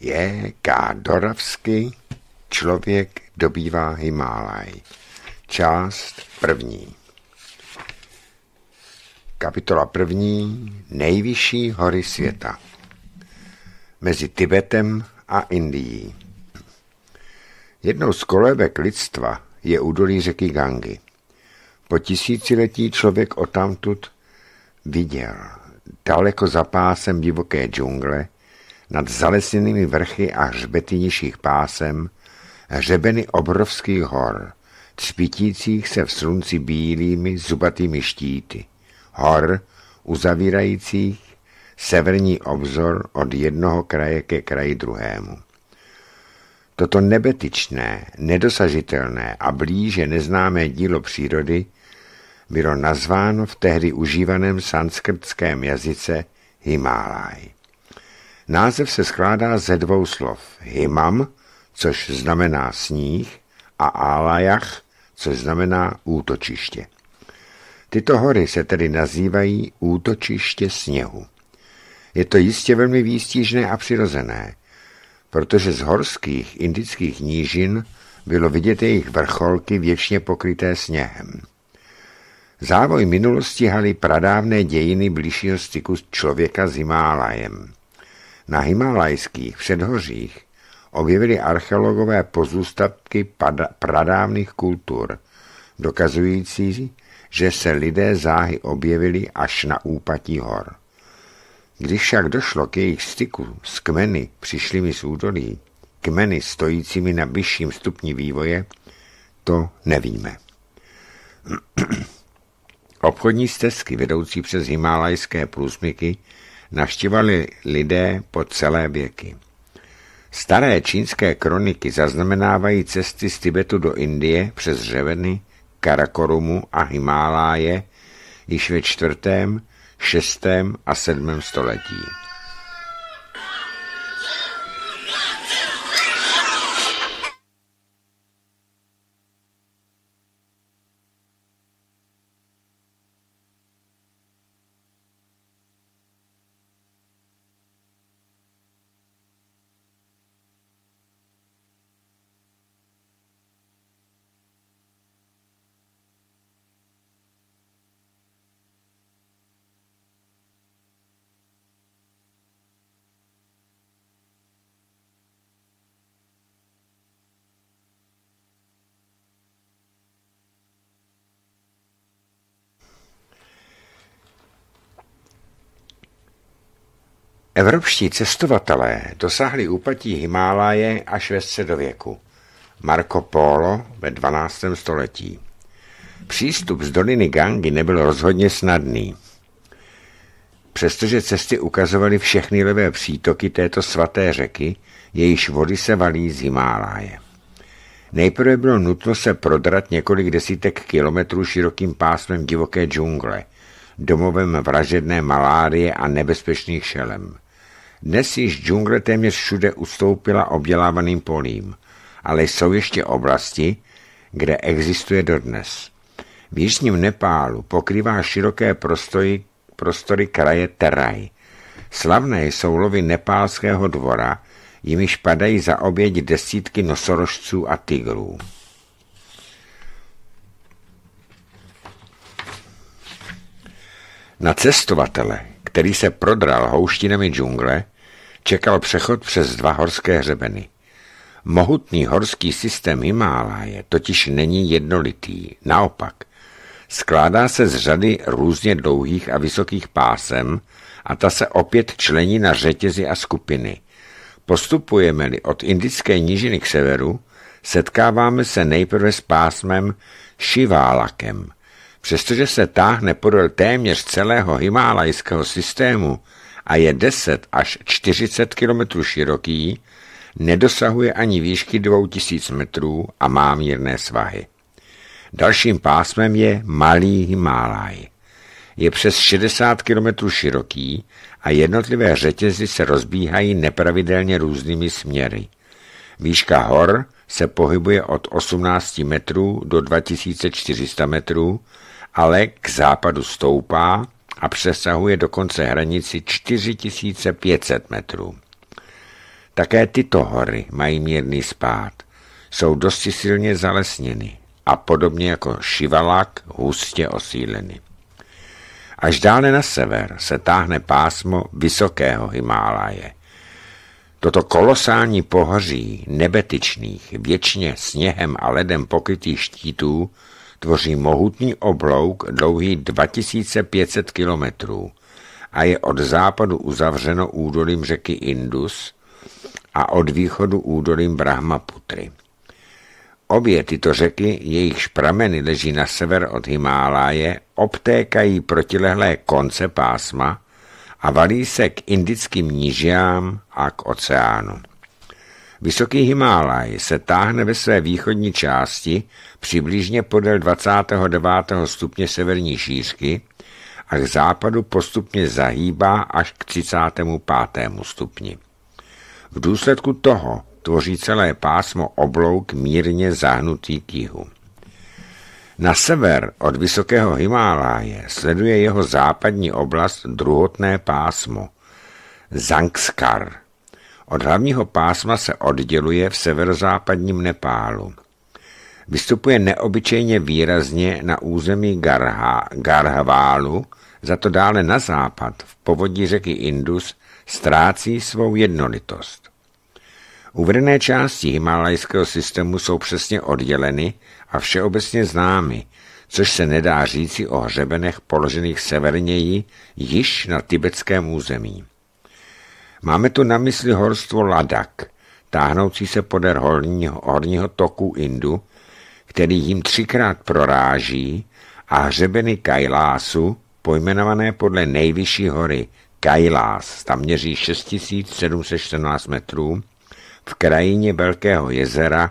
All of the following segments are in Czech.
Je K. Doravsky Člověk dobývá Himálaj. Část první. Kapitola první. Nejvyšší hory světa. Mezi Tibetem a Indií. Jednou z kolébek lidstva je údolí řeky Gangy. Po tisíciletí člověk tamtud viděl daleko za pásem divoké džungle nad zalesněnými vrchy a hřbety nižších pásem, hřebeny obrovských hor, třpitících se v slunci bílými zubatými štíty, hor uzavírajících severní obzor od jednoho kraje ke kraji druhému. Toto nebetičné, nedosažitelné a blíže neznámé dílo přírody bylo nazváno v tehdy užívaném sanskrtském jazyce Himalaj. Název se skládá ze dvou slov. Himam, což znamená sníh, a alajach, což znamená útočiště. Tyto hory se tedy nazývají útočiště sněhu. Je to jistě velmi výstižné a přirozené, protože z horských indických nížin bylo vidět jejich vrcholky věčně pokryté sněhem. Závoj minulosti haly pradávné dějiny blížšího styku člověka s Himálajem. Na Himalajských předhořích objevili archeologové pozůstatky pradávných kultur, dokazující, že se lidé záhy objevili až na úpatí hor. Když však došlo k jejich styku s kmeny přišlými z údolí, kmeny stojícími na vyšším stupni vývoje, to nevíme. Obchodní stezky vedoucí přes himalajské průsmyky navštívali lidé po celé věky. Staré čínské kroniky zaznamenávají cesty z Tibetu do Indie přes Řeveny, Karakorumu a Himáláje již ve čtvrtém, šestém a sedmém století. Evropští cestovatelé dosáhli úpatí Himálaje až ve středověku. Marco Polo ve 12. století. Přístup z doliny Gangi nebyl rozhodně snadný. Přestože cesty ukazovaly všechny levé přítoky této svaté řeky, jejíž vody se valí z Himáláje. Nejprve bylo nutno se prodrat několik desítek kilometrů širokým pásmem divoké džungle, domovem vražedné malárie a nebezpečných šelem. Dnes již džungle téměř všude ustoupila obdělávaným polím, ale jsou ještě oblasti, kde existuje dodnes. V jižním Nepálu pokrývá široké prostory, prostory kraje Teraj. Slavné jsou lovy nepálského dvora, jimiž padají za oběť desítky nosorožců a tigrů. Na cestovatele který se prodral houštinami džungle, čekal přechod přes dva horské hřebeny. Mohutný horský systém Himálaje totiž není jednolitý, naopak. Skládá se z řady různě dlouhých a vysokých pásem a ta se opět člení na řetězy a skupiny. Postupujeme-li od indické nížiny k severu, setkáváme se nejprve s pásmem Šiválakem – přestože se táhne podél téměř celého himálajského systému a je 10 až 40 km široký, nedosahuje ani výšky 2000 metrů a má mírné svahy. Dalším pásmem je Malý Himálaj. Je přes 60 km široký a jednotlivé řetězy se rozbíhají nepravidelně různými směry. Výška hor se pohybuje od 18 metrů do 2400 metrů ale k západu stoupá a přesahuje dokonce hranici 4500 metrů. Také tyto hory mají mírný spád, jsou dosti silně zalesněny a podobně jako Šivalák hustě osíleny. Až dále na sever se táhne pásmo Vysokého Himálaje. Toto kolosální pohoří nebetyčných, věčně sněhem a ledem pokrytých štítů tvoří mohutný oblouk dlouhý 2500 kilometrů a je od západu uzavřeno údolím řeky Indus a od východu údolím Brahmaputry. Obě tyto řeky, jejichž prameny leží na sever od Himáláje, obtékají protilehlé konce pásma a valí se k indickým nížiám a k oceánu. Vysoký Himálaj se táhne ve své východní části přibližně podél 29. stupně severní šířky a k západu postupně zahýbá až k 35. stupni. V důsledku toho tvoří celé pásmo oblouk mírně zahnutý k jihu. Na sever od Vysokého Himáláje sleduje jeho západní oblast druhotné pásmo Zangskar. Od hlavního pásma se odděluje v severozápadním Nepálu. Vystupuje neobyčejně výrazně na území Garha, Garhválu, za to dále na západ, v povodí řeky Indus, ztrácí svou jednolitost. Uvedené části himalajského systému jsou přesně odděleny a všeobecně známy, což se nedá říci o hřebenech položených severněji již na tibetském území. Máme tu na mysli horstvo Ladak, táhnoucí se podél horního, horního toku Indu, který jim třikrát proráží a hřebeny Kailásu, pojmenované podle nejvyšší hory Kailás, tam měří 6714 metrů, v krajině Velkého jezera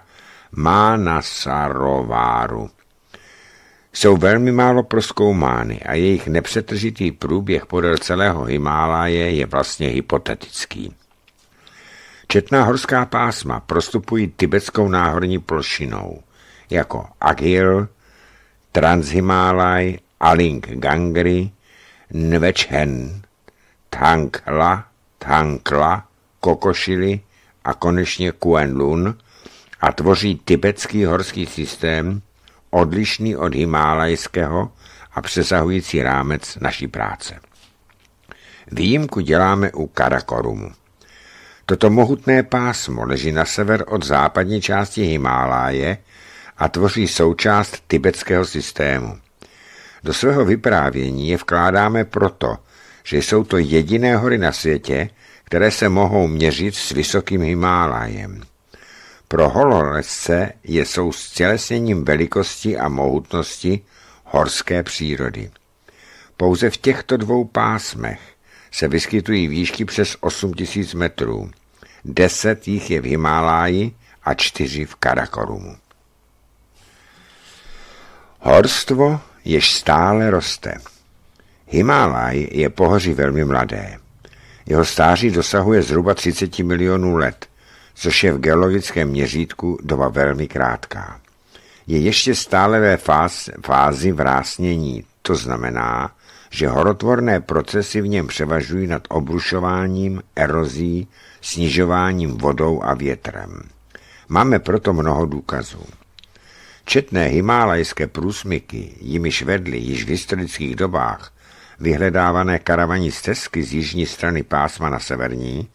Manasarováru jsou velmi málo proskoumány a jejich nepřetržitý průběh podél celého Himálaje je vlastně hypotetický. Četná horská pásma prostupují tibetskou náhorní plošinou jako Agil, Transhimálaj, Aling Gangri, Nvečhen, Tangla, Tangla, Kokošili a konečně Kuenlun a tvoří tibetský horský systém, odlišný od himálajského a přesahující rámec naší práce. Výjimku děláme u Karakorumu. Toto mohutné pásmo leží na sever od západní části Himáláje a tvoří součást tibetského systému. Do svého vyprávění je vkládáme proto, že jsou to jediné hory na světě, které se mohou měřit s vysokým Himálajem. Pro hololezce je sou stělesněním velikosti a mohutnosti horské přírody. Pouze v těchto dvou pásmech se vyskytují výšky přes 8000 metrů. Deset jich je v Himáláji a čtyři v Karakorumu. Horstvo jež stále roste. Himáláj je pohoří velmi mladé. Jeho stáří dosahuje zhruba 30 milionů let což je v geologickém měřítku doba velmi krátká. Je ještě stále ve fáz, fázi vrásnění, to znamená, že horotvorné procesy v něm převažují nad obrušováním, erozí, snižováním vodou a větrem. Máme proto mnoho důkazů. Četné himálajské průsmyky, jimiž vedly již v historických dobách vyhledávané karavaní stezky z jižní strany pásma na severní,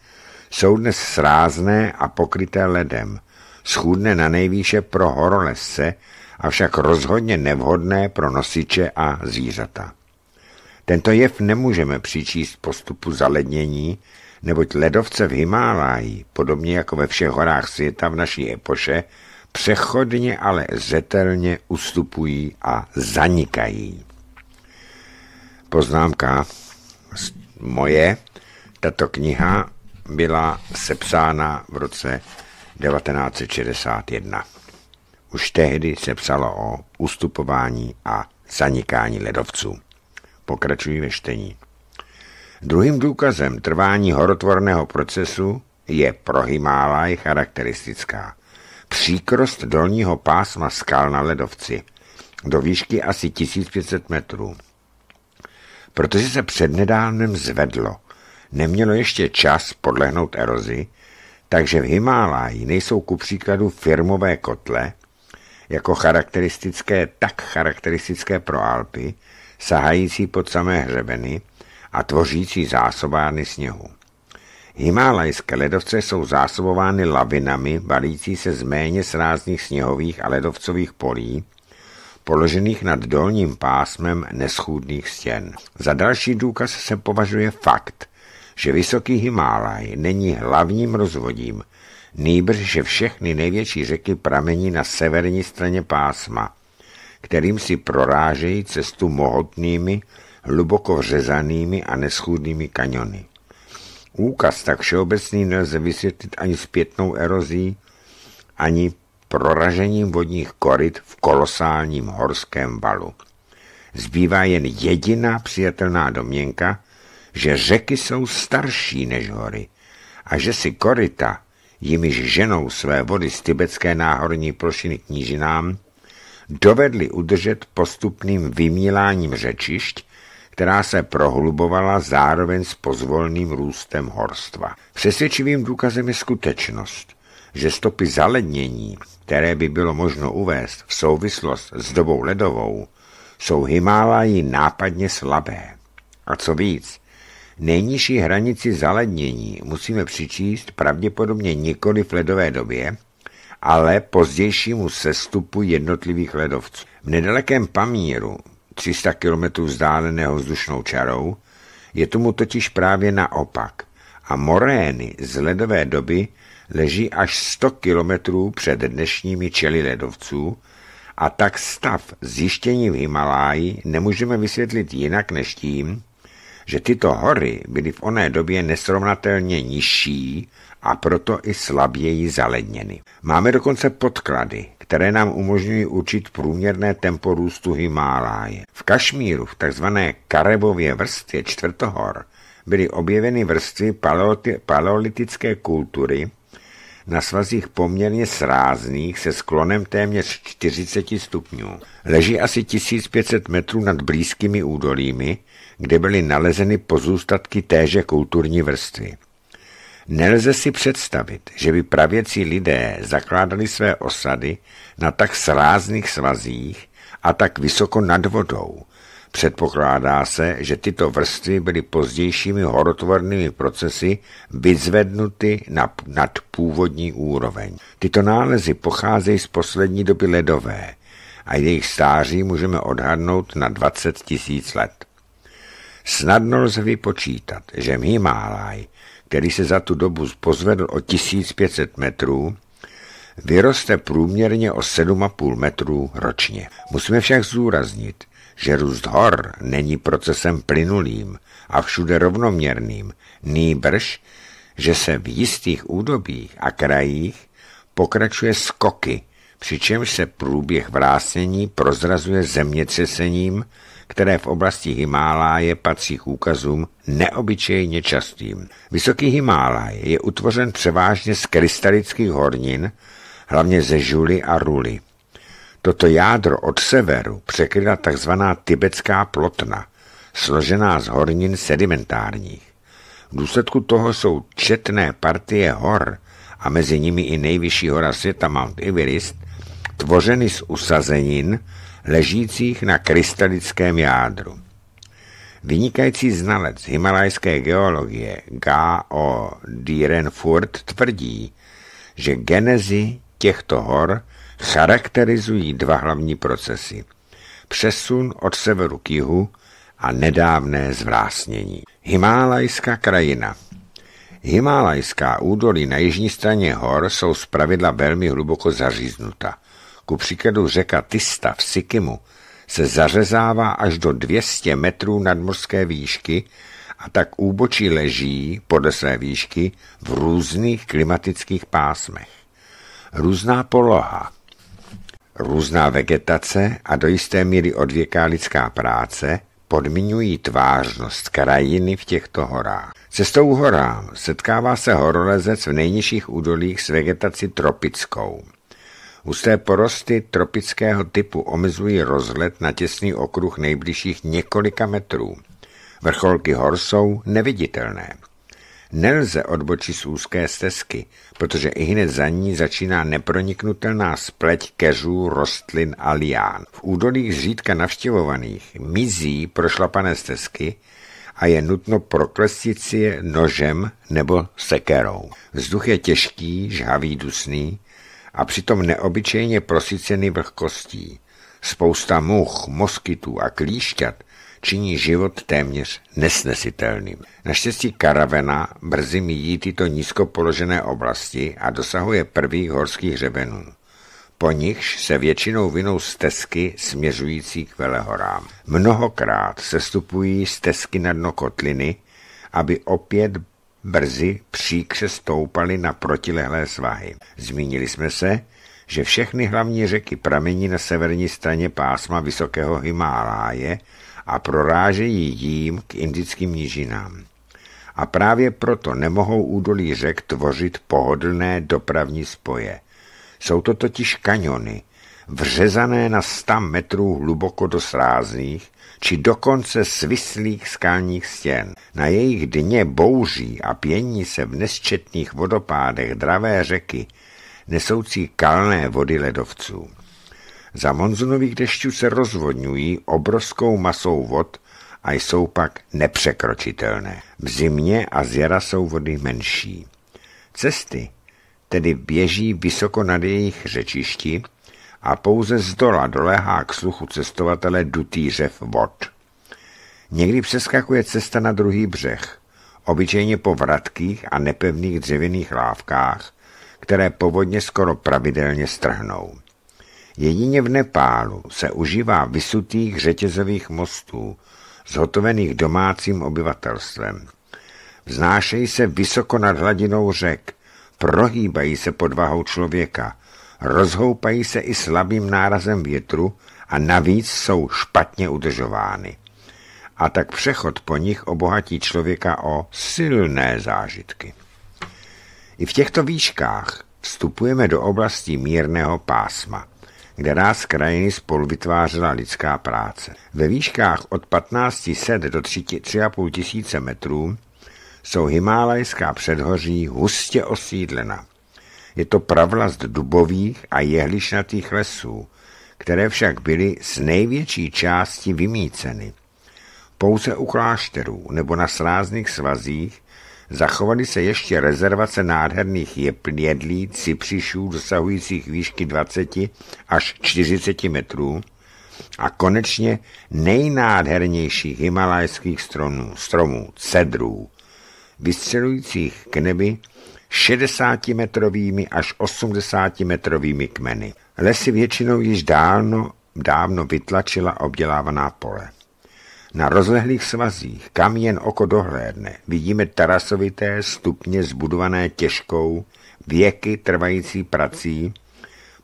jsou dnes srázné a pokryté ledem. schůdné na nejvýše pro horolezce, avšak rozhodně nevhodné pro nosiče a zvířata. Tento jev nemůžeme přičíst postupu zalednění, neboť ledovce v Himáláji, podobně jako ve všech horách světa v naší epoše, přechodně ale zetelně ustupují a zanikají. Poznámka moje, tato kniha byla sepsána v roce 1961. Už tehdy se psalo o ustupování a zanikání ledovců. Pokračují ve čtení. Druhým důkazem trvání horotvorného procesu je pro Himálaj charakteristická. Příkrost dolního pásma skal na ledovci do výšky asi 1500 metrů. Protože se přednedávnem zvedlo, nemělo ještě čas podlehnout erozi, takže v Himáláji nejsou ku příkladu firmové kotle, jako charakteristické, tak charakteristické pro Alpy, sahající pod samé hřebeny a tvořící zásobárny sněhu. Himálajské ledovce jsou zásobovány lavinami, balící se z méně srázných sněhových a ledovcových polí, položených nad dolním pásmem neschůdných stěn. Za další důkaz se považuje fakt, že Vysoký Himálaj není hlavním rozvodím, nýbrž, že všechny největší řeky pramení na severní straně pásma, kterým si prorážejí cestu mohotnými, hluboko vřezanými a neschůdnými kaniony. Úkaz tak všeobecný nelze vysvětlit ani zpětnou erozí, ani proražením vodních koryt v kolosálním horském valu. Zbývá jen jediná přijatelná domněnka, že řeky jsou starší než hory a že si korita, jimiž ženou své vody z tibetské náhorní plošiny knížinám, dovedli udržet postupným vymíláním řečišť, která se prohlubovala zároveň s pozvolným růstem horstva. Přesvědčivým důkazem je skutečnost, že stopy zalednění, které by bylo možno uvést v souvislost s dobou ledovou, jsou Himálají nápadně slabé. A co víc, nejnižší hranici zalednění musíme přičíst pravděpodobně nikoli v ledové době, ale pozdějšímu sestupu jednotlivých ledovců. V nedalekém Pamíru, 300 km vzdáleného vzdušnou čarou, je tomu totiž právě naopak a morény z ledové doby leží až 100 km před dnešními čely ledovců a tak stav zjištění v Himaláji nemůžeme vysvětlit jinak než tím, že tyto hory byly v oné době nesrovnatelně nižší a proto i slaběji zaledněny. Máme dokonce podklady, které nám umožňují určit průměrné tempo růstu Himáláje. V Kašmíru, v tzv. Karebově vrstvě čtvrtohor, byly objeveny vrstvy paleolitické kultury na svazích poměrně srázných se sklonem téměř 40 stupňů. Leží asi 1500 metrů nad blízkými údolími, kde byly nalezeny pozůstatky téže kulturní vrstvy. Nelze si představit, že by pravěcí lidé zakládali své osady na tak srázných svazích a tak vysoko nad vodou. Předpokládá se, že tyto vrstvy byly pozdějšími horotvornými procesy vyzvednuty na, nad původní úroveň. Tyto nálezy pocházejí z poslední doby ledové a jejich stáří můžeme odhadnout na 20 tisíc let. Snadno lze vypočítat, že Himáláj, který se za tu dobu pozvedl o 1500 metrů, vyroste průměrně o 7,5 metrů ročně. Musíme však zúraznit, že růst hor není procesem plynulým a všude rovnoměrným, nýbrž, že se v jistých údobích a krajích pokračuje skoky přičemž se průběh vrácení prozrazuje zemětřesením, které v oblasti Himáláje patří k úkazům neobyčejně častým. Vysoký Himálaj je utvořen převážně z krystalických hornin, hlavně ze žuly a ruly. Toto jádro od severu překryla tzv. tibetská plotna, složená z hornin sedimentárních. V důsledku toho jsou četné partie hor, a mezi nimi i nejvyšší hora světa Mount Everest, tvořeny z usazenin ležících na krystalickém jádru. Vynikající znalec himalajské geologie G.O. Dierenfurt tvrdí, že genezi těchto hor charakterizují dva hlavní procesy. Přesun od severu k jihu a nedávné zvrásnění. Himálajská krajina Himálajská údolí na jižní straně hor jsou zpravidla velmi hluboko zaříznuta ku příkladu řeka Tista v Sikimu, se zařezává až do 200 metrů nadmořské výšky a tak úbočí leží podle své výšky v různých klimatických pásmech. Různá poloha, různá vegetace a do jisté míry odvěká lidská práce podmiňují tvářnost krajiny v těchto horách. Cestou horám setkává se horolezec v nejnižších údolích s vegetací tropickou – Husté porosty tropického typu omezují rozhled na těsný okruh nejbližších několika metrů. Vrcholky hor jsou neviditelné. Nelze odbočit z úzké stezky, protože i hned za ní začíná neproniknutelná spleť keřů, rostlin a lián. V údolích zřídka navštěvovaných mizí prošlapané stezky a je nutno proklestit si je nožem nebo sekerou. Vzduch je těžký, žhavý, dusný, a přitom neobyčejně prosyceny vlhkostí. Spousta much, moskytů a klíšťat činí život téměř nesnesitelným. Naštěstí karavena brzy míjí tyto nízko položené oblasti a dosahuje prvých horských hřebenů. Po nichž se většinou vinou stezky směřující k velehorám. Mnohokrát se stupují stezky na dno kotliny, aby opět brzy příkře stoupaly na protilehlé svahy. Zmínili jsme se, že všechny hlavní řeky pramení na severní straně pásma Vysokého Himáláje a prorážejí jím k indickým nížinám. A právě proto nemohou údolí řek tvořit pohodlné dopravní spoje. Jsou to totiž kaniony, vřezané na 100 metrů hluboko do srázných, či dokonce svislých skalních stěn. Na jejich dně bouří a pění se v nesčetných vodopádech dravé řeky, nesoucí kalné vody ledovců. Za monzunových dešťů se rozvodňují obrovskou masou vod a jsou pak nepřekročitelné. V zimě a z jara jsou vody menší. Cesty tedy běží vysoko nad jejich řečišti, a pouze z dola dolehá k sluchu cestovatele dutý řev vod. Někdy přeskakuje cesta na druhý břeh, obyčejně po vratkých a nepevných dřevěných lávkách, které povodně skoro pravidelně strhnou. Jedině v Nepálu se užívá vysutých řetězových mostů, zhotovených domácím obyvatelstvem. Vznášejí se vysoko nad hladinou řek, prohýbají se pod vahou člověka, rozhoupají se i slabým nárazem větru a navíc jsou špatně udržovány. A tak přechod po nich obohatí člověka o silné zážitky. I v těchto výškách vstupujeme do oblasti mírného pásma, kde nás krajiny spolu vytvářela lidská práce. Ve výškách od 1500 do 3,5 tisíce metrů jsou Himálajská předhoří hustě osídlena. Je to pravlast dubových a jehlišnatých lesů, které však byly z největší části vymíceny. Pouze u klášterů nebo na slázných svazích zachovaly se ještě rezervace nádherných jedlí cipřišů dosahujících výšky 20 až 40 metrů a konečně nejnádhernějších himalajských stromů, stromů cedrů, vystřelujících k nebi 60-metrovými až 80-metrovými kmeny. Lesy většinou již dávno, dávno vytlačila obdělávaná pole. Na rozlehlých svazích, kam jen oko dohlédne, vidíme tarasovité stupně zbudované těžkou, věky trvající prací,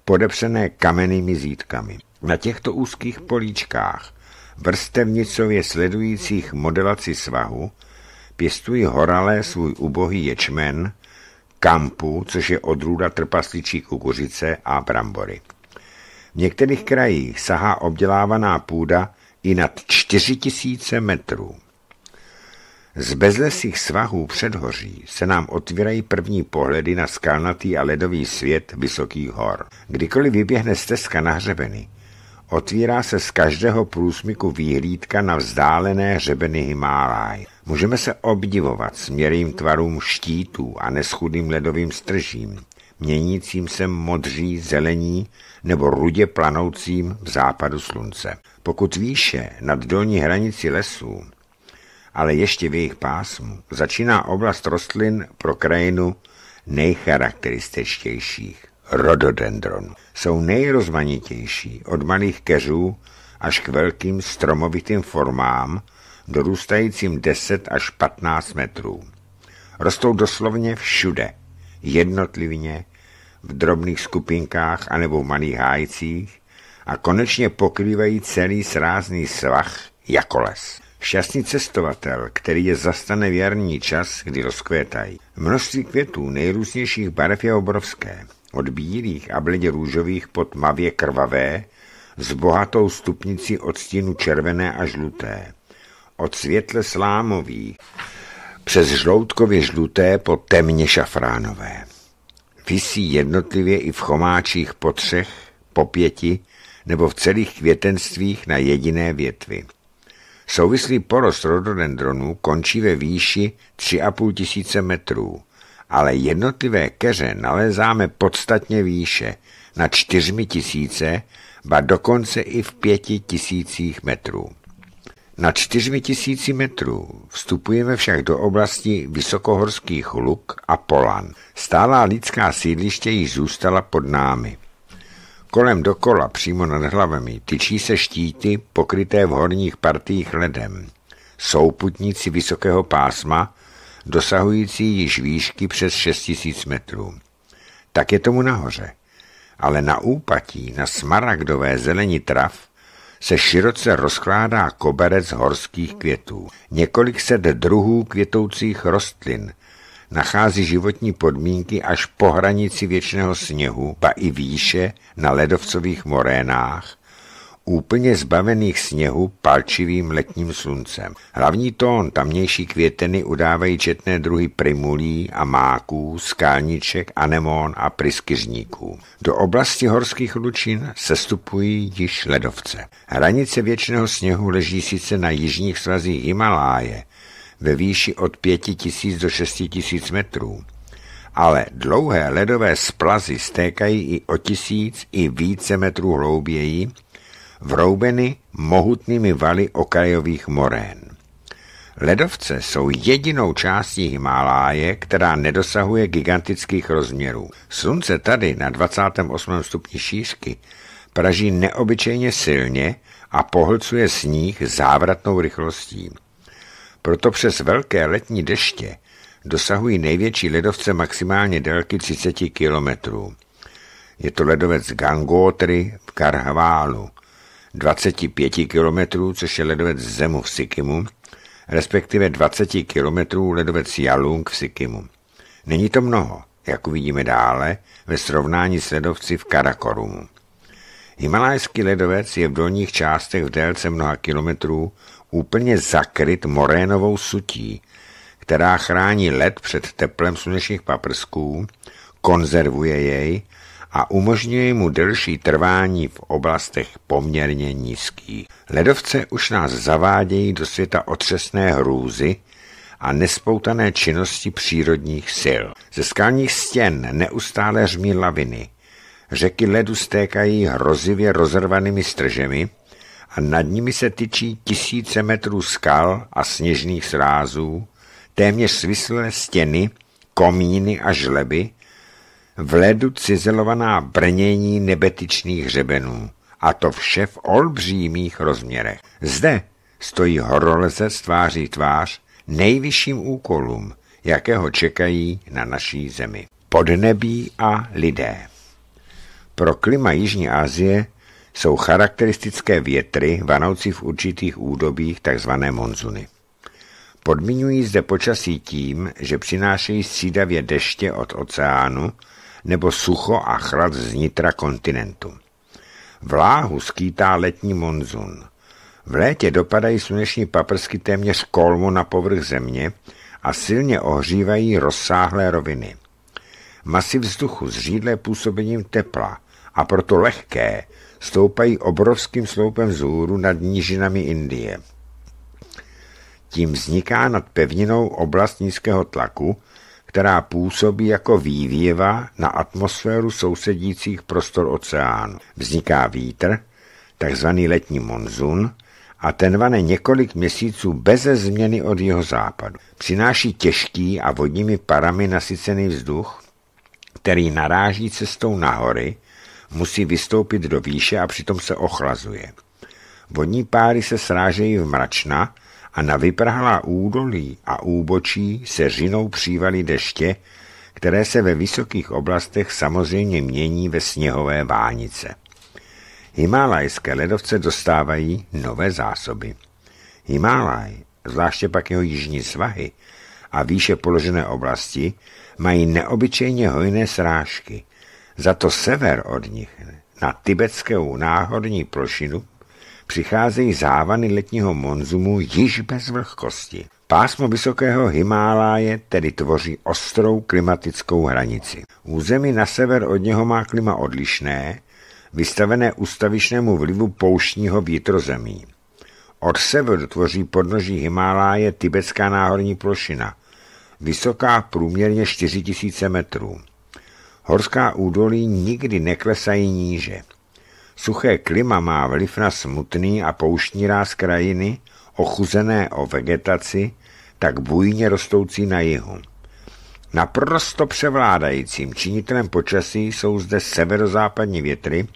podepřené kamennými zítkami. Na těchto úzkých políčkách, vrstevnicově sledujících modelaci svahu, pěstují horalé svůj ubohý ječmen, kampu, což je odrůda trpasličí kukuřice a brambory. V některých krajích sahá obdělávaná půda i nad 4000 metrů. Z bezlesých svahů předhoří se nám otvírají první pohledy na skalnatý a ledový svět vysokých hor. Kdykoliv vyběhne stezka na hřebeny, otvírá se z každého průsmyku výhlídka na vzdálené hřebeny Himáláj. Můžeme se obdivovat směrým tvarům štítů a neschudným ledovým stržím, měnícím se modří, zelení nebo rudě planoucím v západu slunce. Pokud výše nad dolní hranici lesů, ale ještě v jejich pásmu, začíná oblast rostlin pro krajinu nejcharakterističtějších rododendron. Jsou nejrozmanitější od malých keřů až k velkým stromovitým formám, dorůstajícím 10 až 15 metrů. Rostou doslovně všude, jednotlivně, v drobných skupinkách anebo v malých hájcích a konečně pokrývají celý srázný svah jako les. Šťastný cestovatel, který je zastane v jarní čas, kdy rozkvětají. Množství květů nejrůznějších barev je obrovské. Od bílých a bledě růžových po tmavě krvavé, s bohatou stupnicí odstínu červené a žluté od světle slámový, přes žloutkově žluté po temně šafránové. Vysí jednotlivě i v chomáčích po třech, po pěti nebo v celých květenstvích na jediné větvi. Souvislý porost rododendronů končí ve výši 3,5 tisíce metrů, ale jednotlivé keře nalezáme podstatně výše, na 4 tisíce, ba dokonce i v pěti tisících metrů. Na čtyřmi tisíci metrů vstupujeme však do oblasti vysokohorských luk a polan. Stálá lidská sídliště již zůstala pod námi. Kolem dokola, přímo nad hlavami, tyčí se štíty pokryté v horních partích ledem. Souputníci vysokého pásma, dosahující již výšky přes 6000 metrů. Tak je tomu nahoře. Ale na úpatí, na smaragdové zelení trav, se široce rozkládá koberec horských květů. Několik set druhů květoucích rostlin nachází životní podmínky až po hranici věčného sněhu, ba i výše na ledovcových morénách, úplně zbavených sněhu palčivým letním sluncem. Hlavní tón tamnější květeny udávají četné druhy primulí a máků, skálniček, anemon a pryskyřníků. Do oblasti horských lučin sestupují již ledovce. Hranice věčného sněhu leží sice na jižních svazích Himaláje, ve výši od 5000 do 6000 metrů, ale dlouhé ledové splazy stékají i o tisíc i více metrů hlouběji vroubeny mohutnými valy okrajových morén. Ledovce jsou jedinou částí Himaláje, která nedosahuje gigantických rozměrů. Slunce tady na 28 stupni šířky praží neobyčejně silně a pohlcuje sníh závratnou rychlostí. Proto přes velké letní deště dosahují největší ledovce maximálně délky 30 kilometrů. Je to ledovec Gangotri v Karhválu. 25 kilometrů, což je ledovec Zemu v Sikimu, respektive 20 kilometrů ledovec Jalung v Sikimu. Není to mnoho, jak uvidíme dále, ve srovnání s ledovci v Karakorumu. Himalajský ledovec je v dolních částech v délce mnoha kilometrů úplně zakryt morénovou sutí, která chrání led před teplem slunečních paprsků, konzervuje jej a umožňuje mu delší trvání v oblastech poměrně nízkých. Ledovce už nás zavádějí do světa otřesné hrůzy a nespoutané činnosti přírodních sil. Ze skalních stěn neustále řmí laviny. Řeky ledu stékají hrozivě rozrvanými stržemi a nad nimi se tyčí tisíce metrů skal a sněžných srázů, téměř svislé stěny, komíny a žleby, v ledu cizelovaná brnění nebetičných hřebenů. A to vše v olbřímých rozměrech. Zde stojí z tváří tvář nejvyšším úkolům, jakého čekají na naší zemi. Podnebí a lidé. Pro klima Jižní Asie jsou charakteristické větry vanoucí v určitých údobích tzv. monzuny. Podmiňují zde počasí tím, že přinášejí střídavě deště od oceánu nebo sucho a chlad z nitra kontinentu. Vláhu skýtá letní monzun. V létě dopadají sluneční paprsky téměř kolmo na povrch země a silně ohřívají rozsáhlé roviny. Masy vzduchu zřídlé působením tepla a proto lehké stoupají obrovským sloupem zůru nad nížinami Indie. Tím vzniká nad pevninou oblast nízkého tlaku, která působí jako vývěva na atmosféru sousedících prostor oceánu. Vzniká vítr, takzvaný letní monzun, a ten vane několik měsíců beze změny od jeho západu. Přináší těžký a vodními parami nasycený vzduch, který naráží cestou nahory, musí vystoupit do výše a přitom se ochlazuje. Vodní páry se srážejí v mračna, a na vyprahlá údolí a úbočí se řinou přívaly deště, které se ve vysokých oblastech samozřejmě mění ve sněhové vánice. Himálajské ledovce dostávají nové zásoby. Himálaj, zvláště pak jeho jižní svahy a výše položené oblasti, mají neobyčejně hojné srážky. Za to sever od nich, na tibetskou náhorní plošinu, přicházejí závany letního monzumu již bez vlhkosti. Pásmo Vysokého Himáláje tedy tvoří ostrou klimatickou hranici. Území na sever od něho má klima odlišné, vystavené ustavičnému vlivu pouštního vítrozemí. Od severu tvoří podnoží Himáláje tibetská náhorní plošina, vysoká průměrně 4000 metrů. Horská údolí nikdy neklesají níže. Suché klima má vliv na smutný a pouštní ráz krajiny, ochuzené o vegetaci, tak bujně rostoucí na jihu. Naprosto převládajícím činitelem počasí jsou zde severozápadní větry,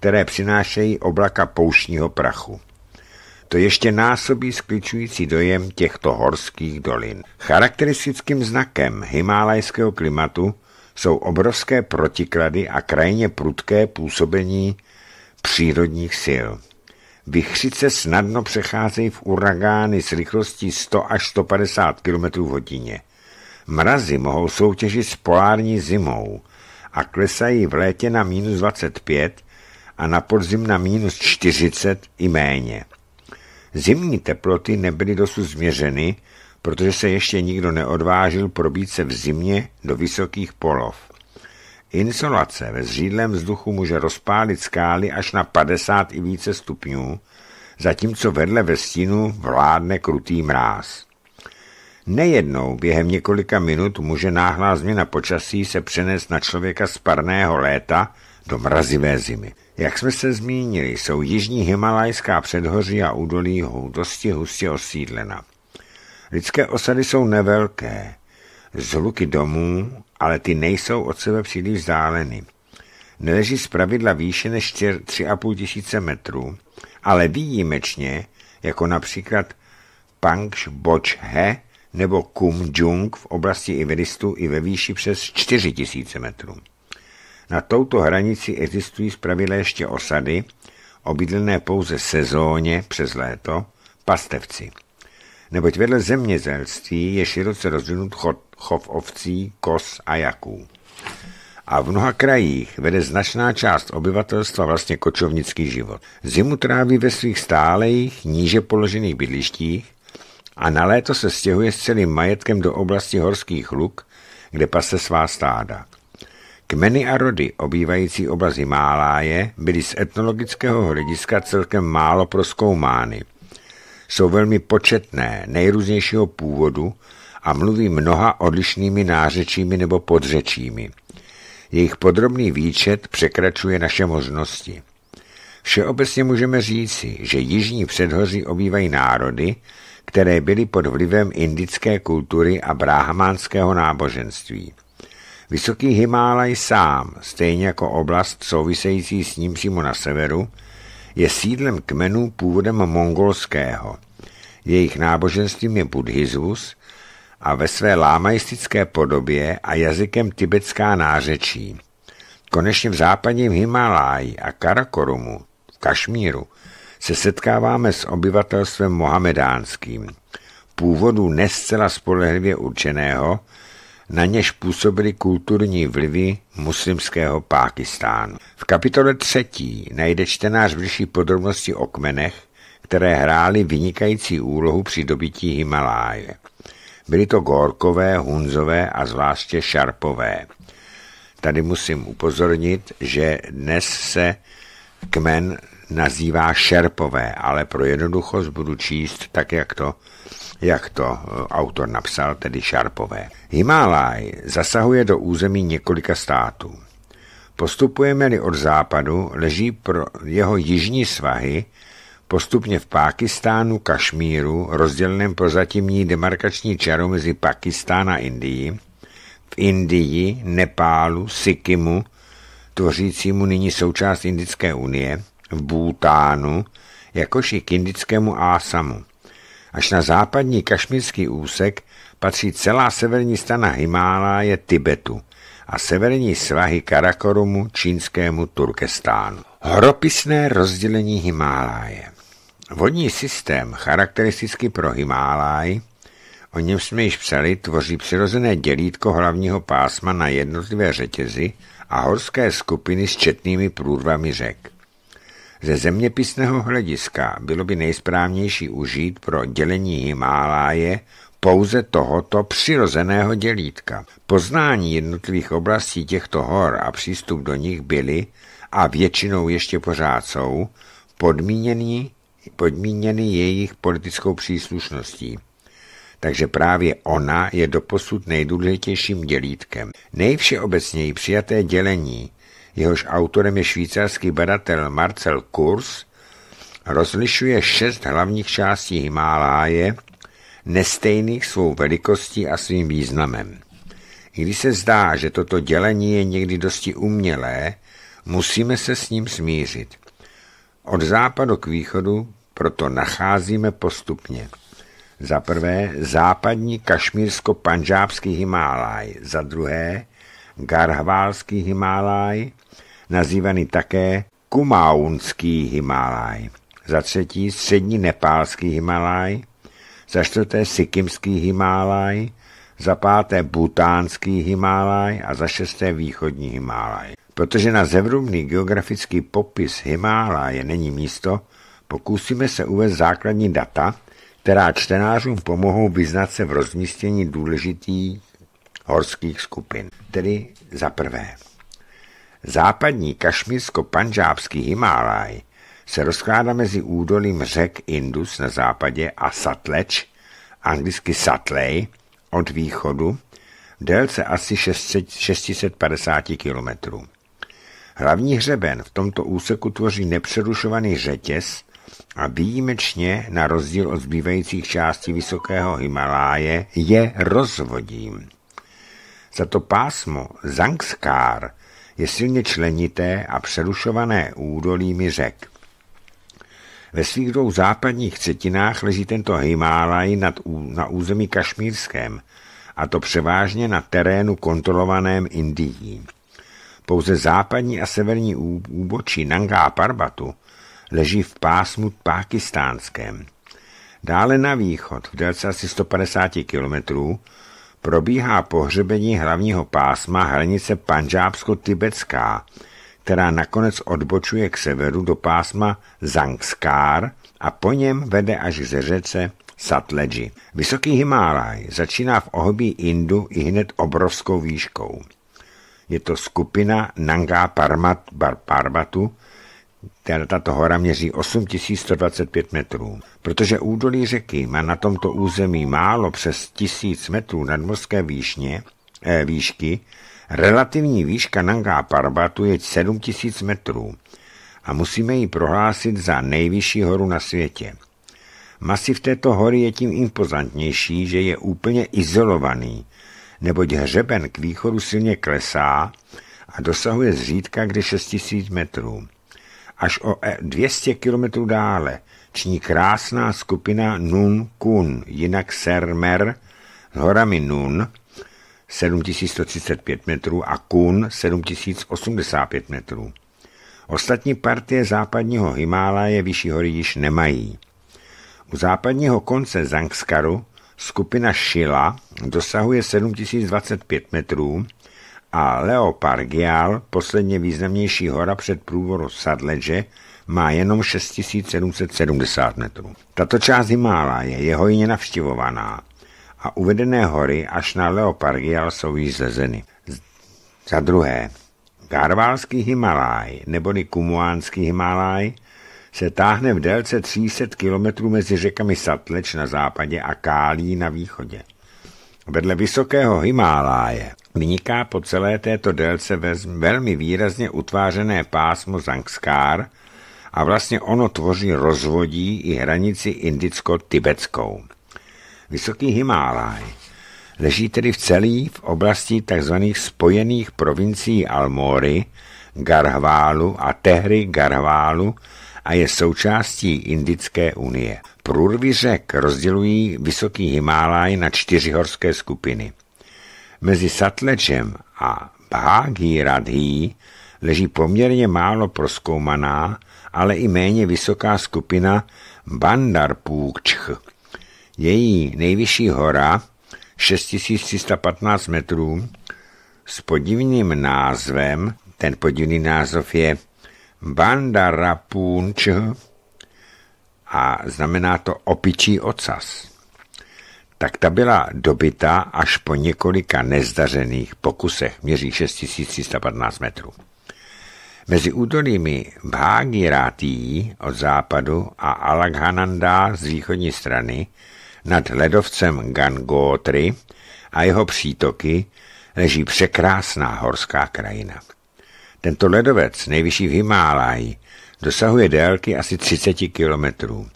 které přinášejí oblaka pouštního prachu. To ještě násobí skličující dojem těchto horských dolin. Charakteristickým znakem himálajského klimatu jsou obrovské protiklady a krajně prudké působení přírodních sil. Vychřice snadno přecházejí v uragány s rychlostí 100 až 150 km v hodině. Mrazy mohou soutěžit s polární zimou a klesají v létě na minus 25 a na podzim na minus 40 i méně. Zimní teploty nebyly dosud změřeny, protože se ještě nikdo neodvážil probít se v zimě do vysokých polov. Insolace ve zřídlém vzduchu může rozpálit skály až na 50 i více stupňů, zatímco vedle ve stínu vládne krutý mráz. Nejednou během několika minut může náhlá změna počasí se přenést na člověka z parného léta do mrazivé zimy. Jak jsme se zmínili, jsou jižní himalajská předhoří a údolí dosti hustě osídlena. Lidské osady jsou nevelké, zluky domů, ale ty nejsou od sebe příliš vzdáleny. Neleží pravidla výše než 3,5 tisíce metrů, ale výjimečně, jako například Pangš Bočhe nebo Kum Jung v oblasti Iveristu i ve výši přes 4 tisíce metrů. Na touto hranici existují zpravidla ještě osady, obydlené pouze sezóně přes léto, pastevci neboť vedle zemědělství je široce rozvinut chov ovcí, kos a jaků. A v mnoha krajích vede značná část obyvatelstva vlastně kočovnický život. Zimu tráví ve svých stálejch, níže položených bydlištích a na léto se stěhuje s celým majetkem do oblasti horských luk, kde pase svá stáda. Kmeny a rody obývající oblasti Máláje byly z etnologického hlediska celkem málo proskoumány – jsou velmi početné, nejrůznějšího původu a mluví mnoha odlišnými nářečími nebo podřečími. Jejich podrobný výčet překračuje naše možnosti. Všeobecně můžeme říci, že jižní předhoří obývají národy, které byly pod vlivem indické kultury a bráhamánského náboženství. Vysoký Himálaj sám, stejně jako oblast související s ním přímo na severu, je sídlem kmenů původem mongolského. Jejich náboženstvím je buddhismus a ve své lámaistické podobě a jazykem tibetská nářečí. Konečně v západním Himaláji a Karakorumu, v Kašmíru, se setkáváme s obyvatelstvem mohamedánským, původu nescela spolehlivě určeného, na něž působily kulturní vlivy muslimského Pákistánu. V kapitole třetí najde čtenář bližší podrobnosti o kmenech, které hrály vynikající úlohu při dobití Himaláje. Byly to Gorkové, Hunzové a zvláště Šarpové. Tady musím upozornit, že dnes se kmen nazývá Šerpové, ale pro jednoduchost budu číst tak, jak to jak to eh, autor napsal, tedy Šarpové. Himáláj zasahuje do území několika států. Postupujeme-li od západu, leží pro jeho jižní svahy postupně v Pákistánu, Kašmíru, rozděleném prozatímní demarkační čaru mezi Pakistán a Indií, v Indii, Nepálu, Sikimu, tvořícímu nyní součást Indické unie, v Bhutánu, jakož i k indickému Ásamu. Až na západní kašmírský úsek patří celá severní strana Himáláje Tibetu a severní svahy Karakorumu čínskému Turkestánu. Hropisné rozdělení Himáláje Vodní systém, charakteristicky pro Himáláj, o něm jsme již psali, tvoří přirozené dělítko hlavního pásma na jednotlivé řetězy a horské skupiny s četnými průrvami řek. Ze zeměpisného hlediska bylo by nejsprávnější užít pro dělení Himáláje pouze tohoto přirozeného dělítka. Poznání jednotlivých oblastí těchto hor a přístup do nich byly, a většinou ještě pořád jsou, podmíněny, podmíněny jejich politickou příslušností. Takže právě ona je doposud nejdůležitějším dělítkem. Nejvšeobecněji přijaté dělení jehož autorem je švýcarský badatel Marcel Kurs, rozlišuje šest hlavních částí Himáláje, nestejných svou velikostí a svým významem. I když se zdá, že toto dělení je někdy dosti umělé, musíme se s ním smířit. Od západu k východu proto nacházíme postupně. Za prvé západní kašmírsko-panžábský Himálaj, za druhé garhválský Himálaj, nazývaný také Kumaunský Himalaj, za třetí střední nepálský Himalaj, za čtvrté sikimský Himalaj, za páté butánský Himalaj a za šesté východní Himalaj. Protože na zevrubný geografický popis Himálaje není místo, pokusíme se uvést základní data, která čtenářům pomohou vyznat se v rozmístění důležitých horských skupin. Tedy za prvé. Západní kašmírsko-panžábský Himalaj se rozkládá mezi údolím řek Indus na západě a Satleč, anglicky Satlej, od východu, v délce asi 650 km. Hlavní hřeben v tomto úseku tvoří nepřerušovaný řetěz a výjimečně, na rozdíl od zbývajících částí Vysokého Himaláje, je rozvodím. Za to pásmo Zangskár – je silně členité a přerušované údolími řek. Ve svých dvou západních třetinách leží tento Himálaj nad, na území kašmírském, a to převážně na terénu kontrolovaném Indií. Pouze západní a severní úbočí Nangá Parbatu leží v pásmu pákistánském. Dále na východ, v délce asi 150 kilometrů, probíhá pohřebení hlavního pásma hranice panžábsko-tibetská, která nakonec odbočuje k severu do pásma Zangskár a po něm vede až ze řece Satleji. Vysoký Himálaj začíná v ohobí Indu i hned obrovskou výškou. Je to skupina Nanga Parmat Bar tato hora měří 8125 metrů. Protože údolí řeky má na tomto území málo přes 1000 metrů nadmorské výšně, e, výšky, relativní výška Nangá Parbatu je 7000 metrů a musíme ji prohlásit za nejvyšší horu na světě. Masiv této hory je tím impozantnější, že je úplně izolovaný, neboť hřeben k východu silně klesá a dosahuje zřídka kdy 6000 metrů až o 200 e, kilometrů dále ční krásná skupina Nun Kun, jinak Sermer, s horami Nun 7135 metrů a Kun 7085 metrů. Ostatní partie západního Himálaje vyšší hory již nemají. U západního konce Zangskaru skupina Šila dosahuje 7025 metrů a Leopard posledně významnější hora před průvodu Sadleže, má jenom 6770 metrů. Tato část Himála je hojně navštěvovaná a uvedené hory až na Leopard jsou již zlezeny. Za druhé, Garválský Himalaj neboli Kumuánský Himalaj se táhne v délce 300 km mezi řekami Satleč na západě a Kálí na východě vedle vysokého Himáláje vyniká po celé této délce velmi výrazně utvářené pásmo Zanskár a vlastně ono tvoří rozvodí i hranici indicko-tibetskou. Vysoký Himáláj leží tedy v celý v oblasti tzv. spojených provincií Almory, Garhválu a Tehry Garhválu a je součástí Indické unie. Průrvy řek rozdělují Vysoký Himáláj na čtyři horské skupiny. Mezi Satlečem a Bhágí Radhí leží poměrně málo proskoumaná, ale i méně vysoká skupina Bandarpúkčh. Její nejvyšší hora, 6315 metrů, s podivným názvem, ten podivný název je Bandarapúnčh, a znamená to opičí ocas, tak ta byla dobytá až po několika nezdařených pokusech, měří 6315 metrů. Mezi údolími Bhagiratí od západu a Alaghananda z východní strany nad ledovcem Gangotri a jeho přítoky leží překrásná horská krajina. Tento ledovec, nejvyšší v Himálaji, dosahuje délky asi 30 kilometrů.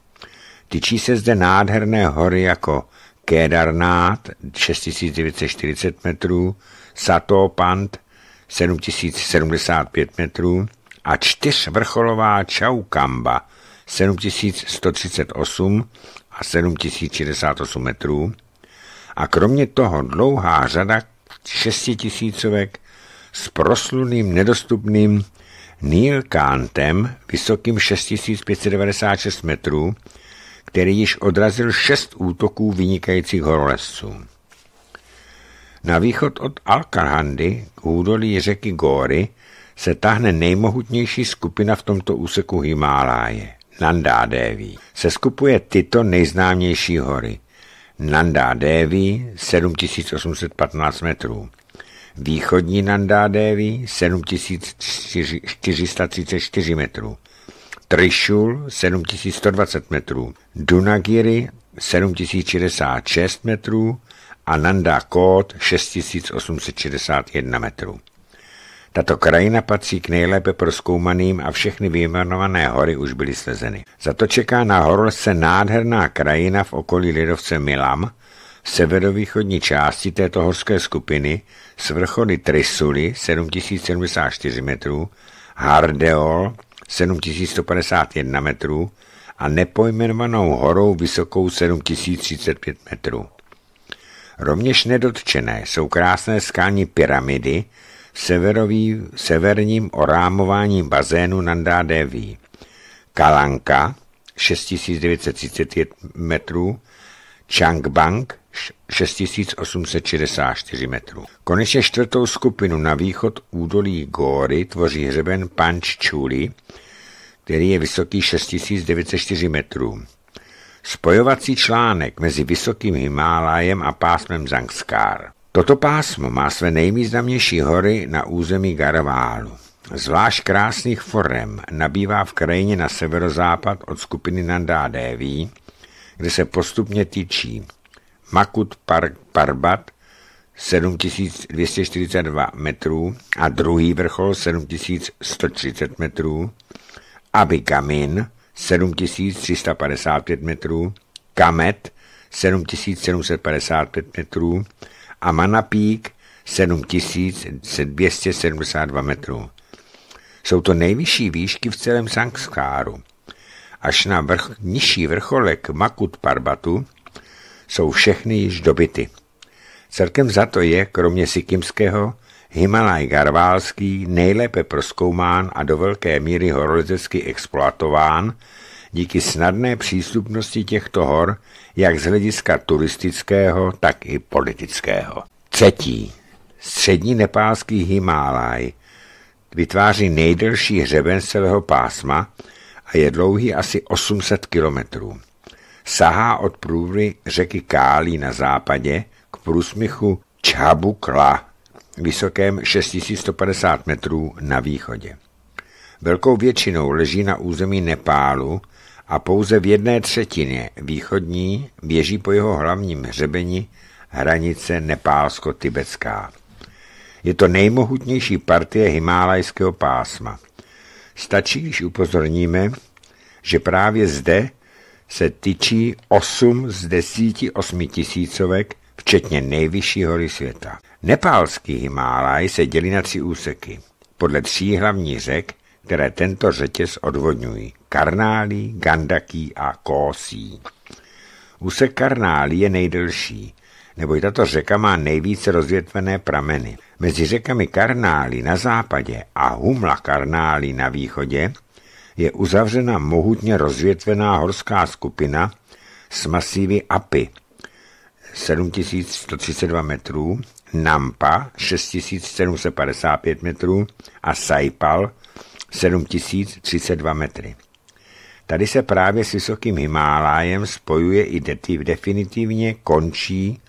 Tyčí se zde nádherné hory jako Kedarnát 6940 metrů, Satopant 7075 metrů a čtyřvrcholová Čaukamba 7138 a 7068 metrů a kromě toho dlouhá řada šestitisícovek s prosluným nedostupným Neil Kantem, vysokým 6596 metrů, který již odrazil šest útoků vynikajících horolezců. Na východ od Alkarhandy k údolí řeky Góry se tahne nejmohutnější skupina v tomto úseku Himáláje, Nandá Devi. Se skupuje tyto nejznámější hory. Nandá Devi 7815 metrů, východní Nandádévi 7434 metrů, Trishul 7120 metrů, Dunagiri 7066 metrů a Nanda Kód 6861 metrů. Tato krajina patří k nejlépe proskoumaným a všechny vyjmenované hory už byly slezeny. Za to čeká na horolce nádherná krajina v okolí lidovce Milam, severovýchodní části této horské skupiny s vrcholy Trisuli 7074 metrů, Hardeol 7151 metrů a nepojmenovanou horou vysokou 7035 metrů. Rovněž nedotčené jsou krásné skální pyramidy v severový, severním orámováním bazénu Nandá Devi. Kalanka 6931 metrů, Changbang 6864 metrů. Konečně čtvrtou skupinu na východ údolí Góry tvoří hřeben Pančuli, který je vysoký 6904 metrů. Spojovací článek mezi vysokým Himálajem a pásmem Zangskar. Toto pásmo má své nejvýznamnější hory na území Garválu. Zvlášť krásných forem nabývá v krajině na severozápad od skupiny Nandá Deví, kde se postupně týčí Makut Park Parbat 7242 metrů a druhý vrchol 7130 metrů, Abigamin 7355 metrů, Kamet 7755 metrů a Manapík 7272 metrů. Jsou to nejvyšší výšky v celém Sankskáru až na vrch, nižší vrcholek Makut Parbatu jsou všechny již dobyty. Celkem za to je, kromě Sikimského, Himalaj Garválský nejlépe proskoumán a do velké míry horolezecky exploatován díky snadné přístupnosti těchto hor jak z hlediska turistického, tak i politického. Třetí. Střední nepálský Himalaj vytváří nejdelší hřeben celého pásma, a je dlouhý asi 800 kilometrů. Sahá od průvry řeky Kálí na západě k průsmichu Čabukla, vysokém 6150 metrů na východě. Velkou většinou leží na území Nepálu a pouze v jedné třetině východní běží po jeho hlavním hřebeni hranice nepálsko-tibetská. Je to nejmohutnější partie Himálajského pásma – Stačí, když upozorníme, že právě zde se tyčí 8 z 10 tisícovek, včetně nejvyšší hory světa. Nepálský Himálaj se dělí na tři úseky, podle tří hlavních řek, které tento řetěz odvodňují. Karnálí, Gandaký a Kósí. Úsek Karnálí je nejdelší, neboť tato řeka má nejvíce rozvětvené prameny. Mezi řekami Karnály na západě a Humla Karnály na východě je uzavřena mohutně rozvětvená horská skupina s masívy Apy 7132 metrů, Nampa 6755 metrů a Saipal 7032 metry. Tady se právě s vysokým Himálájem spojuje i definitivně končí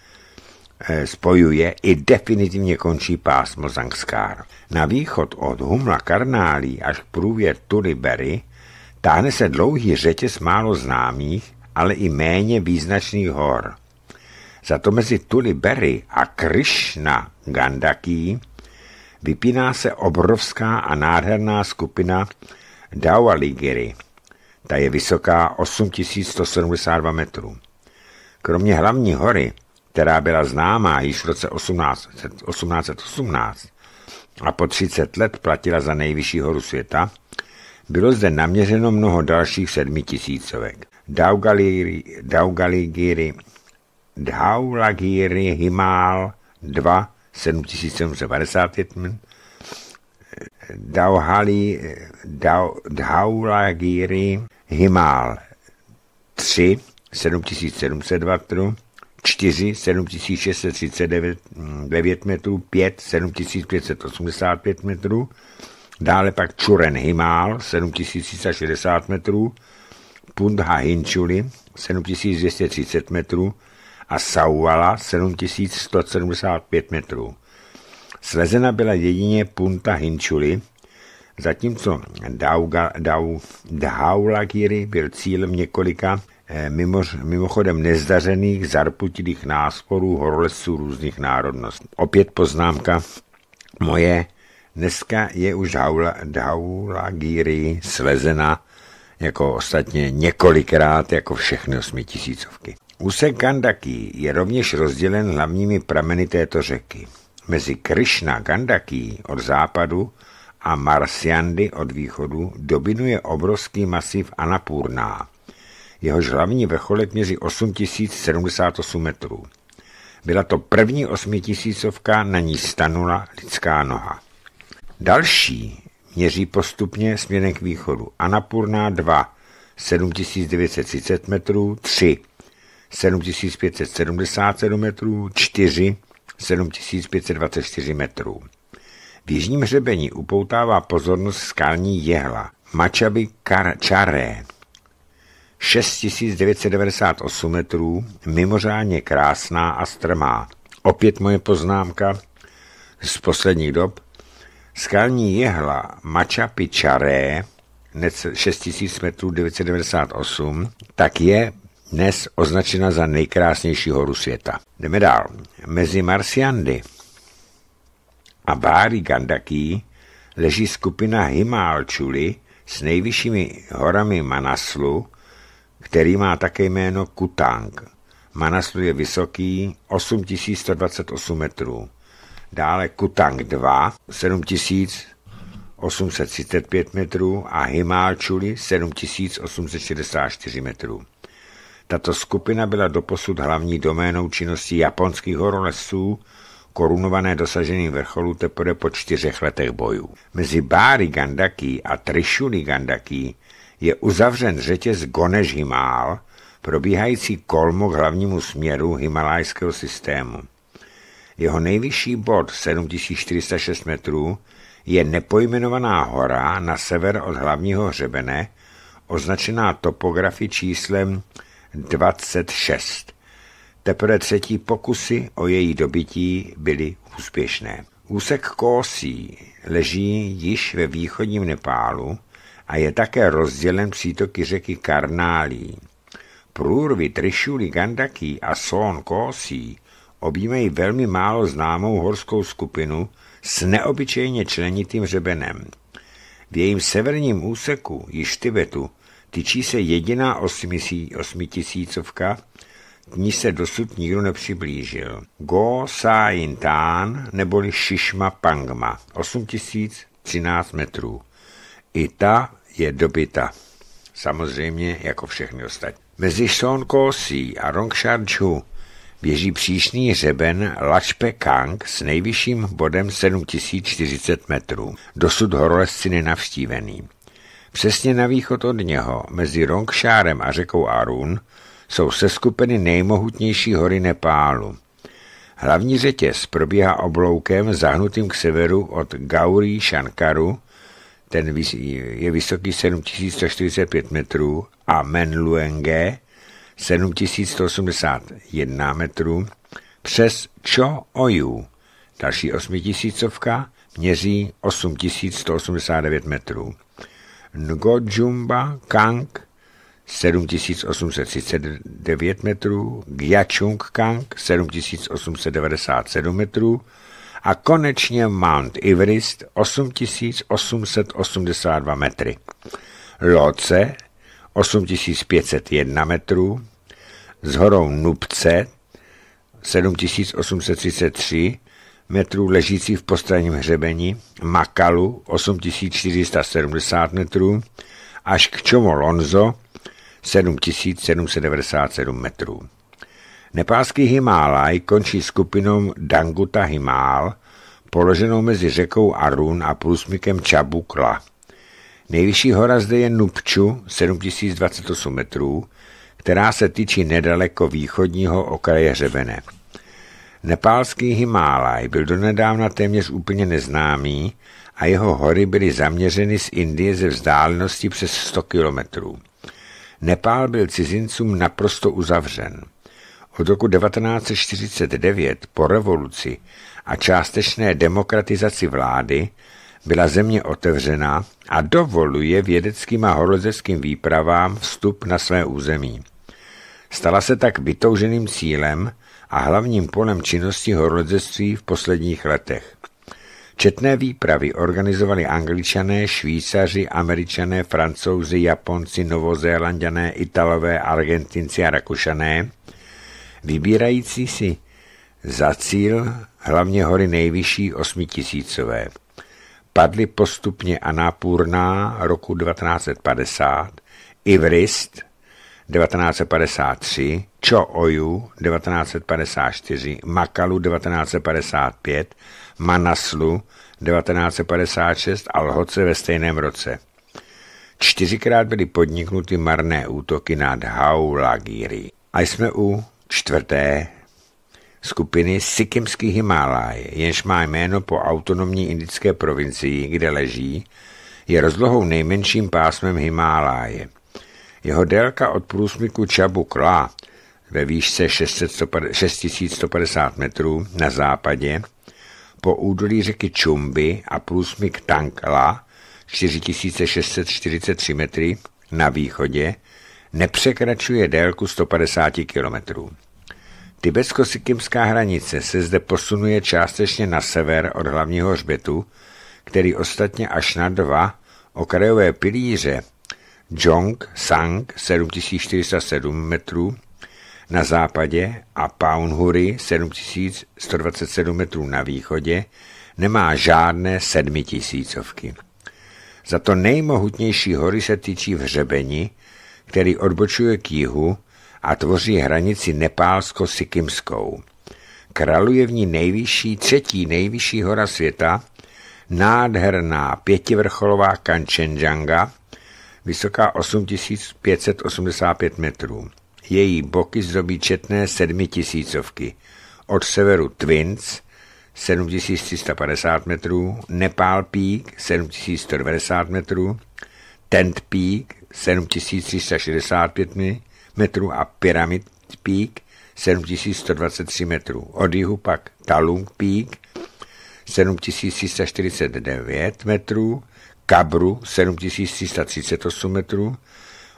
Eh, spojuje i definitivně končí pásmo Zangskár. Na východ od Humla Karnálí až k průvěr Tulibery táhne se dlouhý řetěz málo známých, ale i méně význačných hor. Za to mezi Tulibery a Krishna Gandaký vypíná se obrovská a nádherná skupina Dawaligiri. Ta je vysoká 8172 metrů. Kromě hlavní hory která byla známá již v roce 18, 1818 a po 30 let platila za nejvyšší horu světa, bylo zde naměřeno mnoho dalších sedmitisícovek. Daugaligiri, Daugaligiri, Dhaulagiri Himal 2, 7791, Dauhali, Dau, Dhaulagiri Himal 3, 7702, 4 7639 9 metrů, 5 7585 metrů, dále pak Čuren Himál 7360 metrů, Pundha Hinčuli 7230 metrů a Sauvala 7175 metrů. Slezena byla jedině Punta Hinčuli, zatímco Dauga, Dau, Dhaulagiri byl cílem několika Eh, mimo mimochodem nezdařených, zarputilých násporů horolezců různých národností. Opět poznámka moje. Dneska je už Haula, Haulagiri slezena jako ostatně několikrát jako všechny osmitisícovky. Úsek Gandaki je rovněž rozdělen hlavními prameny této řeky. Mezi Krishna Gandaki od západu a Marsiandy od východu dobinuje obrovský masiv Anapurná, jehož hlavní vrcholek měří 8078 metrů. Byla to první osmitisícovka, na ní stanula lidská noha. Další měří postupně směrem k východu. Anapurna 2, 7930 metrů, 3, 7577 metrů, 4, 7524 metrů. V jižním hřebení upoutává pozornost skalní jehla Mačaby Čaré, 6998 metrů, mimořádně krásná a strmá. Opět moje poznámka z posledních dob. Skalní jehla 6000 metrů 998, tak je dnes označena za nejkrásnější horu světa. Jdeme dál. Mezi Marsiandy a Bári Gandaký leží skupina Himalčuli s nejvyššími horami Manaslu, který má také jméno Kutang. Manaslu je vysoký 8128 metrů. Dále Kutang 2 7835 metrů a Himáčuli 7864 metrů. Tato skupina byla doposud hlavní doménou činnosti japonských horolezců, korunované dosaženým vrcholu teprve po čtyřech letech bojů. Mezi Bári Gandaki a Trishuli Gandaki je uzavřen řetěz Gonež Himál, probíhající kolmo k hlavnímu směru himalajského systému. Jeho nejvyšší bod 7406 metrů je nepojmenovaná hora na sever od hlavního hřebene, označená topografii číslem 26. Teprve třetí pokusy o její dobití byly úspěšné. Úsek Kosi leží již ve východním Nepálu, a je také rozdělen přítoky řeky Karnálí. Průrvy Trišuli Gandaki a Son Kosí objímají velmi málo známou horskou skupinu s neobyčejně členitým řebenem. V jejím severním úseku, již Tibetu, tyčí se jediná osmitisícovka, k ní se dosud nikdo nepřiblížil. Go Sain Tan, neboli Shishma Pangma, 8013 metrů. I ta je dobyta. Samozřejmě jako všechny ostatní. Mezi Sean Kosi a Rongshan běží příšný řeben Lačpe Kang s nejvyšším bodem 7040 metrů, dosud horolezci nenavštívený. Přesně na východ od něho, mezi Rongšárem a řekou Arun, jsou seskupeny nejmohutnější hory Nepálu. Hlavní řetěz probíhá obloukem zahnutým k severu od Gauri Shankaru ten je vysoký 7145 metrů a Menluenge 7181 metrů přes Cho Oju. Další osmitisícovka měří 8189 metrů. Ngojumba Kang 7839 metrů, Gyachung Kang 7897 metrů, a konečně Mount Everest 8882 metry. Loce 8501 metrů, s horou Nubce 7833 metrů ležící v postranním hřebení, Makalu 8470 metrů, až k Čomolonzo 7797 metrů. Nepálský Himálaj končí skupinou Danguta Himál, položenou mezi řekou Arun a průsmykem Čabukla. Nejvyšší hora zde je Nupču, 7028 metrů, která se tyčí nedaleko východního okraje hřebene. Nepálský Himálaj byl donedávna téměř úplně neznámý a jeho hory byly zaměřeny z Indie ze vzdálenosti přes 100 kilometrů. Nepál byl cizincům naprosto uzavřen. Od roku 1949 po revoluci a částečné demokratizaci vlády byla země otevřená a dovoluje vědeckým a horolezeckým výpravám vstup na své území. Stala se tak vytouženým cílem a hlavním polem činnosti horolezectví v posledních letech. Četné výpravy organizovali angličané, švýcaři, američané, francouzi, japonci, novozélanděné, italové, argentinci a rakušané – vybírající si za cíl hlavně hory nejvyšší osmitisícové. Padly postupně nápůrná roku 1950, Ivrist 1953, Cho Oju 1954, Makalu 1955, Manaslu 1956 a Lhoce ve stejném roce. Čtyřikrát byly podniknuty marné útoky nad Haulagiri. A jsme u Čtvrté, skupiny Sikimský Himalaj, jenž má jméno po autonomní indické provincii, kde leží, je rozlohou nejmenším pásmem Himáláje. Jeho délka od průsmyku Čabu Kla ve výšce 6150 metrů na západě po údolí řeky Čumby a průsmyk Tankla 4643 metry na východě nepřekračuje délku 150 km. Tibetsko-sikimská hranice se zde posunuje částečně na sever od hlavního hřbetu, který ostatně až na dva okrajové pilíře Jong Sang 7407 metrů na západě a Paunhuri 7127 metrů na východě nemá žádné sedmitisícovky. Za to nejmohutnější hory se týčí v hřebeni, který odbočuje k jihu a tvoří hranici nepálsko-sikimskou. Kraluje v ní nejvyšší, třetí nejvyšší hora světa, nádherná pětivrcholová Kanchenjanga, vysoká 8585 metrů. Její boky zdobí četné sedmitisícovky. Od severu Twins 7350 metrů, Nepal Peak 7190 metrů, Tent Peak 7365 metrů a Pyramid Peak 7123 metrů. Od jihu pak Talung Peak 7349 metrů, Kabru 7338 metrů,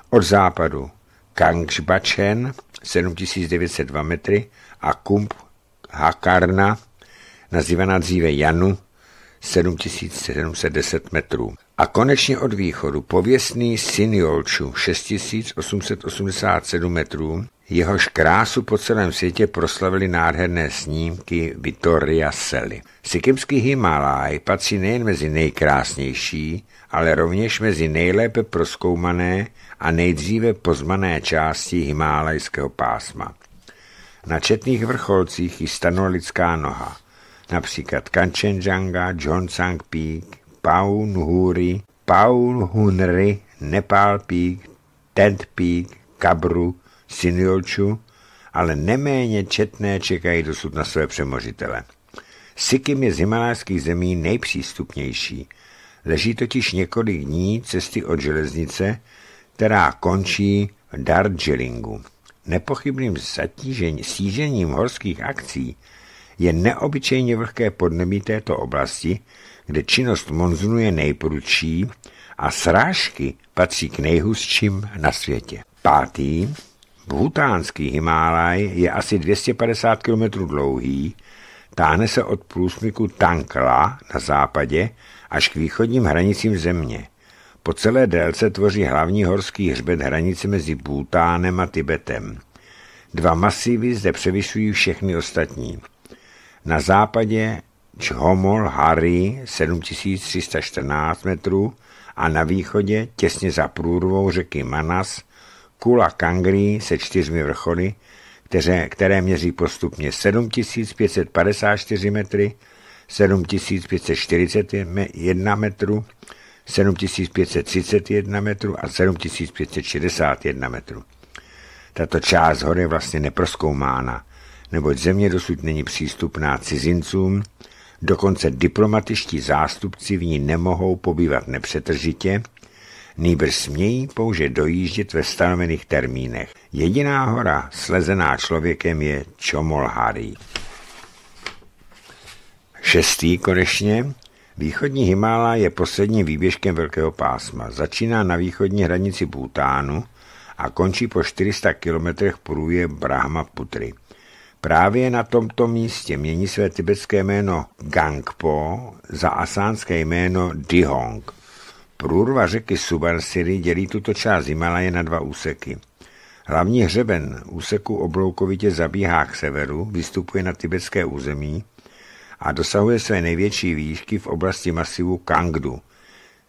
od západu Kangshbachen 7902 metry a Kump Hakarna, nazývaná dříve Janu 7710 metrů. A konečně od východu pověstný Sinjolču 6887 metrů, jehož krásu po celém světě proslavily nádherné snímky Vittoria Sely. Sikimský Himalaj patří nejen mezi nejkrásnější, ale rovněž mezi nejlépe proskoumané a nejdříve pozmané části himalajského pásma. Na četných vrcholcích ji stanula lidská noha – například Kanchenjunga, Johnsang Peak, Paunhuri, Hunri, Nepal Peak, Tent Peak, Kabru, Sinjolču, ale neméně četné čekají dosud na své přemožitele. Sikkim je z himalájských zemí nejpřístupnější. Leží totiž několik dní cesty od železnice, která končí v Darjeelingu. Nepochybným zatížení, stížením horských akcí je neobyčejně vlhké podnebí této oblasti, kde činnost monzunu je nejprudší a srážky patří k nejhustším na světě. Pátý, Bhutánský Himálaj je asi 250 km dlouhý, táhne se od průsmyku Tankla na západě až k východním hranicím země. Po celé délce tvoří hlavní horský hřbet hranice mezi Bhutánem a Tibetem. Dva masivy zde převyšují všechny ostatní – na západě Čhomol Hari 7314 metrů a na východě, těsně za průrvou řeky Manas, Kula Kangri se čtyřmi vrcholy, které, které měří postupně 7554 metry, 7541 metrů, 7531 metrů a 7561 metrů. Tato část hory je vlastně neproskoumána neboť země dosud není přístupná cizincům, dokonce diplomatičtí zástupci v ní nemohou pobývat nepřetržitě, nýbrž smějí pouze dojíždět ve stanovených termínech. Jediná hora slezená člověkem je Čomolhary. Šestý konečně, východní Himála je posledním výběžkem velkého pásma. Začíná na východní hranici Bhutánu a končí po 400 kilometrech průje Brahma Putry. Právě na tomto místě mění své tibetské jméno Gangpo za asánské jméno Dihong. Průrva řeky Subansiri dělí tuto část Himalaje na dva úseky. Hlavní hřeben úseku obloukovitě zabíhá k severu, vystupuje na tibetské území a dosahuje své největší výšky v oblasti masivu Kangdu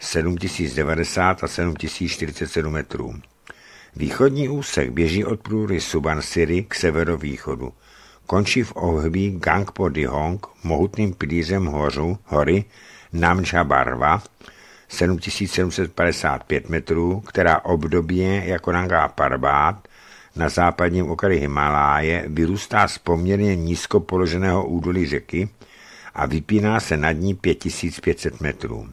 7090 a 7047 metrů. Východní úsek běží od průry Subansiri k severovýchodu končí v obhví Gangpo Dihong mohutným pilířem hořu, hory Namja Barva 7755 metrů, která obdobně jako Nanga Parbat na západním okraji Himaláje vyrůstá z poměrně nízko položeného údolí řeky a vypíná se nad ní 5500 metrů.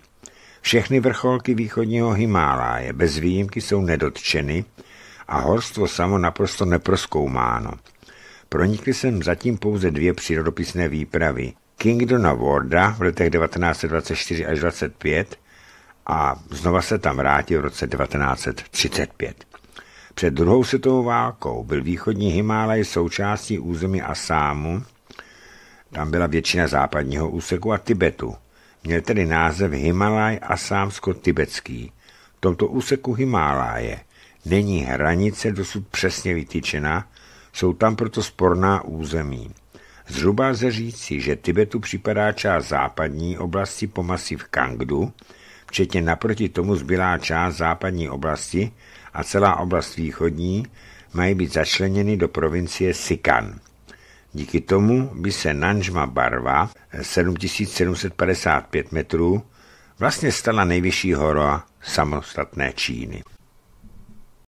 Všechny vrcholky východního Himaláje bez výjimky jsou nedotčeny a horstvo samo naprosto neproskoumáno – Pronikly sem zatím pouze dvě přírodopisné výpravy. Kingdona Warda v letech 1924 až 25 a znova se tam vrátil v roce 1935. Před druhou světovou válkou byl východní Himálaj součástí území Asámu, tam byla většina západního úseku a Tibetu. Měl tedy název Himalaj Asámsko-Tibetský. V tomto úseku Himáláje není hranice dosud přesně vytýčena, jsou tam proto sporná území. Zhruba lze říci, že Tibetu připadá část západní oblasti po masiv Kangdu, včetně naproti tomu zbylá část západní oblasti a celá oblast východní mají být začleněny do provincie Sikan. Díky tomu by se Nanžma Barva 7755 metrů vlastně stala nejvyšší hora samostatné Číny.